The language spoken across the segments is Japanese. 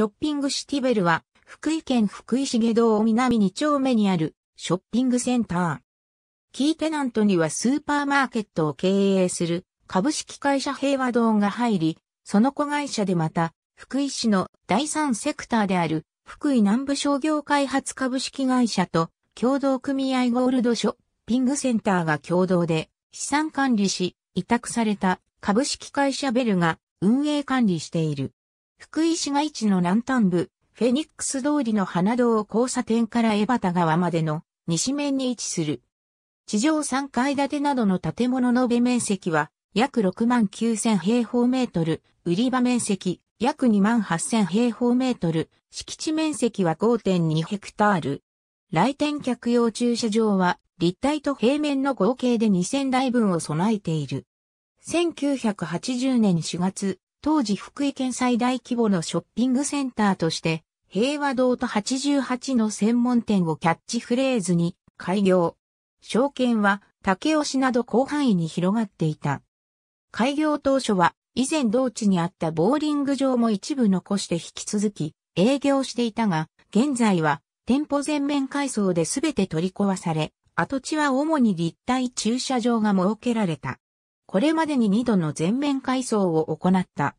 ショッピングシティベルは、福井県福井市下道南2丁目にあるショッピングセンター。キーテナントにはスーパーマーケットを経営する株式会社平和堂が入り、その子会社でまた、福井市の第三セクターである福井南部商業開発株式会社と共同組合ゴールドショッピングセンターが共同で資産管理し、委託された株式会社ベルが運営管理している。福井市街地の南端部、フェニックス通りの花道交差点から江端川までの西面に位置する。地上3階建てなどの建物のべ面積は約6万9000平方メートル、売り場面積約2万8000平方メートル、敷地面積は5.2ヘクタール。来店客用駐車場は立体と平面の合計で2000台分を備えている。1980年4月、当時福井県最大規模のショッピングセンターとして、平和堂と88の専門店をキャッチフレーズに開業。証券は竹吉など広範囲に広がっていた。開業当初は以前同地にあったボーリング場も一部残して引き続き営業していたが、現在は店舗全面改装で全て取り壊され、跡地は主に立体駐車場が設けられた。これまでに2度の全面改装を行った。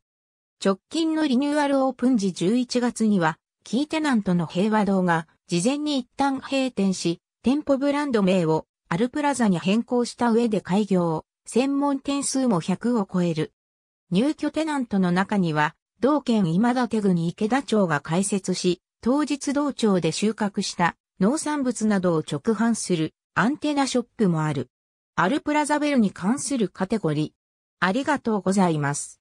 直近のリニューアルオープン時11月には、キーテナントの平和堂が、事前に一旦閉店し、店舗ブランド名をアルプラザに変更した上で開業、専門店数も100を超える。入居テナントの中には、同県今立郡池田町が開設し、当日同町で収穫した農産物などを直販するアンテナショップもある。アルプラザベルに関するカテゴリー。ありがとうございます。